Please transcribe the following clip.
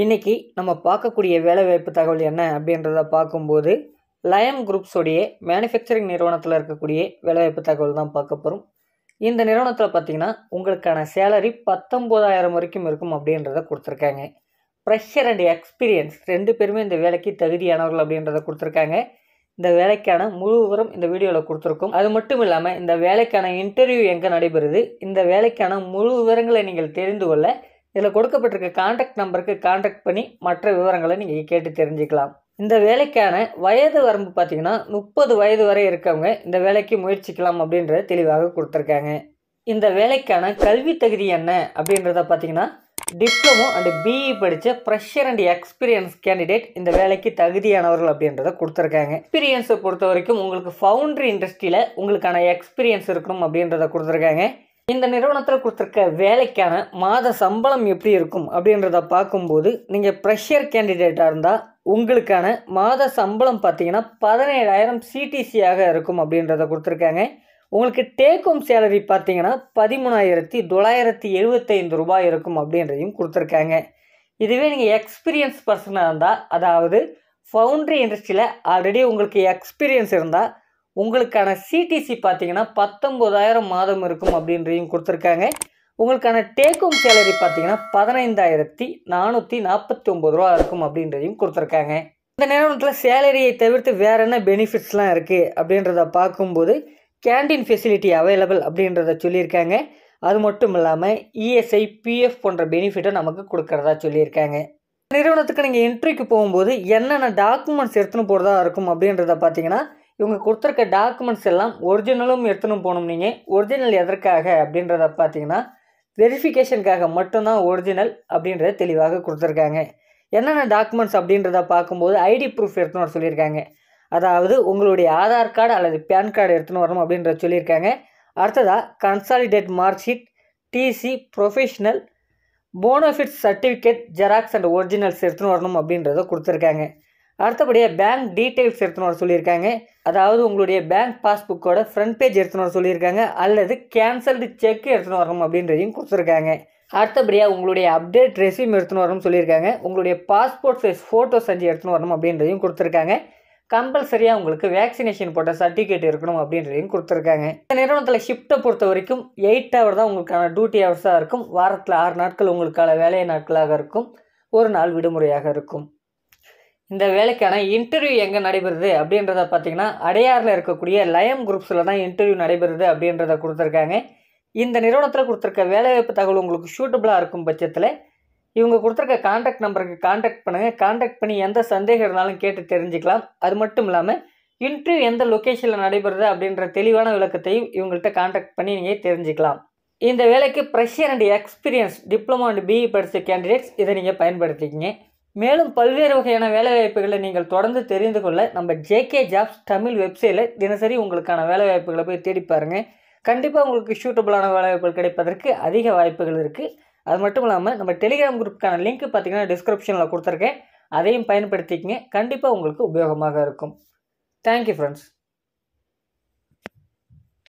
இன்றைக்கி நம்ம பார்க்கக்கூடிய வேலைவாய்ப்பு தகவல் என்ன அப்படின்றத பார்க்கும்போது லயம் குரூப்ஸோடைய மேனுஃபேக்சரிங் நிறுவனத்தில் இருக்கக்கூடிய வேலைவாய்ப்பு தகவல் தான் பார்க்க போகிறோம் இந்த நிறுவனத்தில் பார்த்திங்கன்னா உங்களுக்கான சேலரி பத்தொம்போதாயிரம் வரைக்கும் இருக்கும் அப்படின்றத கொடுத்துருக்காங்க ப்ரெஷர் அண்ட் எக்ஸ்பீரியன்ஸ் ரெண்டு பேருமே இந்த வேலைக்கு தகுதியானவர்கள் அப்படின்றத கொடுத்துருக்காங்க இந்த வேலைக்கான முழு விவரம் இந்த வீடியோவில் கொடுத்துருக்கோம் அது மட்டும் இல்லாமல் இந்த வேலைக்கான இன்டர்வியூ எங்கே நடைபெறுது இந்த வேலைக்கான முழு விவரங்களை நீங்கள் தெரிந்து கொள்ள இதில் கொடுக்கப்பட்டிருக்க கான்டாக்ட் நம்பருக்கு கான்டாக்ட் பண்ணி மற்ற விவரங்களை நீங்கள் கேட்டு தெரிஞ்சுக்கலாம் இந்த வேலைக்கான வயது வரம்பு பார்த்தீங்கன்னா முப்பது வயது வரை இருக்கவங்க இந்த வேலைக்கு முயற்சிக்கலாம் அப்படின்றத தெளிவாக கொடுத்துருக்காங்க இந்த வேலைக்கான கல்வி தகுதி என்ன அப்படின்றத பார்த்தீங்கன்னா டிப்ளமோ அண்டு பிஇ படித்த ஃப்ரெஷர் அண்ட் எக்ஸ்பீரியன்ஸ் கேண்டிடேட் இந்த வேலைக்கு தகுதியானவர்கள் அப்படின்றத கொடுத்துருக்காங்க எக்ஸ்பீரியன்ஸை பொறுத்த வரைக்கும் உங்களுக்கு ஃபவுண்ட்ரி இண்டஸ்ட்ரியில் உங்களுக்கான எக்ஸ்பீரியன்ஸ் இருக்கணும் அப்படின்றத கொடுத்துருக்காங்க இந்த நிறுவனத்தில் கொடுத்துருக்க வேலைக்கான மாத சம்பளம் எப்படி இருக்கும் அப்படின்றத பார்க்கும்போது நீங்கள் ப்ரெஷர் கேண்டிடேட்டாக இருந்தால் உங்களுக்கான மாத சம்பளம் பார்த்தீங்கன்னா பதினேழாயிரம் சிடிசியாக இருக்கும் அப்படின்றத கொடுத்துருக்காங்க உங்களுக்கு டேக் ஹோம் சேலரி பார்த்தீங்கன்னா பதிமூணாயிரத்தி தொள்ளாயிரத்தி எழுபத்தைந்து ரூபாய் இருக்கும் அப்படின்றதையும் கொடுத்துருக்காங்க இதுவே நீங்கள் எக்ஸ்பீரியன்ஸ் பர்சனாக இருந்தால் அதாவது ஃபவுண்ட்ரி இண்டஸ்ட்ரியில் ஆல்ரெடி உங்களுக்கு எக்ஸ்பீரியன்ஸ் இருந்தால் உங்களுக்கான சிடிசி பார்த்தீங்கன்னா பத்தொம்போதாயிரம் மாதம் இருக்கும் அப்படின்றையும் கொடுத்துருக்காங்க உங்களுக்கான டேக் ஹோம் சேலரி பார்த்தீங்கன்னா பதினைந்தாயிரத்தி நானூற்றி நாற்பத்தி ஒம்பது ரூபா இருக்கும் அப்படின்றதையும் கொடுத்துருக்காங்க இந்த நிறுவனத்தில் சேலரியை தவிர்த்து வேறு என்ன பெனிஃபிட்ஸ்லாம் இருக்குது அப்படின்றத பார்க்கும்போது கேண்டீன் ஃபெசிலிட்டி அவைலபிள் அப்படின்றத சொல்லியிருக்காங்க அது மட்டும் இல்லாமல் இஎஸ்ஐ e பிஎஃப் போன்ற பெனிஃபிட்டை நமக்கு கொடுக்கறதா சொல்லியிருக்காங்க நிறுவனத்துக்கு நீங்கள் இன்ட்ரிக்கு போகும்போது என்னென்ன டாக்குமெண்ட்ஸ் எடுத்துன்னு போகிறதா இருக்கும் அப்படின்றத பார்த்தீங்கன்னா இவங்க கொடுத்துருக்க டாக்குமெண்ட்ஸ் எல்லாம் ஒரிஜினலும் எடுத்துன்னு போகணும் நீங்கள் ஒரிஜினல் எதற்காக அப்படின்றத பார்த்தீங்கன்னா வெரிஃபிகேஷனுக்காக மட்டும்தான் ஒரிஜினல் அப்படின்றத தெளிவாக கொடுத்துருக்காங்க என்னென்ன டாக்குமெண்ட்ஸ் அப்படின்றத பார்க்கும்போது ஐடி ப்ரூஃப் எடுத்துன்னு வர சொல்லியிருக்காங்க அதாவது உங்களுடைய ஆதார் கார்டு அல்லது பேன் கார்டு எடுத்துன்னு வரணும் அப்படின்றத சொல்லியிருக்காங்க அடுத்ததாக consolidate mark sheet TC professional bonafide certificate Xerox and originals எடுத்துன்னு வரணும் அப்படின்றத கொடுத்துருக்காங்க அடுத்தபடியாக பேங்க் டீட்டெயில்ஸ் எடுத்துன்னு வர சொல்லியிருக்காங்க அதாவது உங்களுடைய பேங்க் பாஸ்புக்கோட ஃப்ரண்ட் பேஜ் எடுத்துன்னு வர சொல்லியிருக்காங்க அல்லது கேன்சல்டு செக் எடுத்துன்னு வரணும் அப்படின்றதையும் கொடுத்துருக்காங்க அடுத்தபடியாக உங்களுடைய அப்டேட் ரெசியூம் எடுத்துன்னு வரணும்னு சொல்லியிருக்காங்க உங்களுடைய பாஸ்போர்ட் சைஸ் ஃபோட்டோ செஞ்சு எடுத்துன்னு வரணும் அப்படின்றதையும் கொடுத்துருக்காங்க கம்பல்சரியாக உங்களுக்கு வேக்சினேஷன் போட்ட சர்டிஃபிகேட் இருக்கணும் அப்படின்றதையும் கொடுத்துருக்காங்க இந்த நிறுவனத்தில் ஷிஃப்ட்டை பொறுத்த வரைக்கும் எயிட் ஹவர் தான் உங்களுக்கான டியூட்டி ஹவர்ஸாக இருக்கும் வாரத்தில் ஆறு நாட்கள் உங்களுக்கான வேலை நாட்களாக இருக்கும் ஒரு நாள் விடுமுறையாக இருக்கும் இந்த வேலைக்கான இன்டர்வியூ எங்கே நடைபெறுது அப்படின்றத பார்த்தீங்கன்னா அடையாரில் இருக்கக்கூடிய லயம் குரூப்ஸில் தான் இன்டர்வியூ நடைபெறுது அப்படின்றத கொடுத்துருக்காங்க இந்த நிறுவனத்தில் கொடுத்துருக்க வேலைவாய்ப்பு தகவல் உங்களுக்கு சூட்டபுளாக இருக்கும் பட்சத்தில் இவங்க கொடுத்துருக்க கான்டாக்ட் நம்பருக்கு காண்டாக்ட் பண்ணுங்கள் காண்டாக்ட் பண்ணி எந்த சந்தேகம் இருந்தாலும் கேட்டு தெரிஞ்சுக்கலாம் அது மட்டும் இல்லாமல் இன்டர்வியூ எந்த லொக்கேஷனில் நடைபெறுது அப்படின்ற தெளிவான விளக்கத்தையும் இவங்கள்ட்ட காண்டாக்ட் பண்ணி நீங்கள் தெரிஞ்சுக்கலாம் இந்த வேலைக்கு fresher and experience diploma and BE படித்த கேண்டிடேட்ஸ் இதை நீங்கள் பயன்படுத்திக்கிங்க மேலும் பல்வேறு வகையான வேலைவாய்ப்புகளை நீங்கள் தொடர்ந்து தெரிந்து கொள்ள நம்ம ஜேகே ஜாப்ஸ் தமிழ் வெப்சைட்டில் தினசரி உங்களுக்கான வேலைவாய்ப்புகளை போய் தேடி பாருங்கள் கண்டிப்பாக உங்களுக்கு சூட்டபுளான வேலைவாய்ப்புகள் கிடைப்பதற்கு அதிக வாய்ப்புகள் இருக்குது அது மட்டும் இல்லாமல் நம்ம டெலிகிராம் குரூப்புக்கான லிங்க் பார்த்திங்கன்னா டிஸ்கிரிப்ஷனில் கொடுத்துருக்கேன் அதையும் பயன்படுத்திக்கங்க கண்டிப்பாக உங்களுக்கு உபயோகமாக இருக்கும் தேங்க்யூ ஃப்ரெண்ட்ஸ்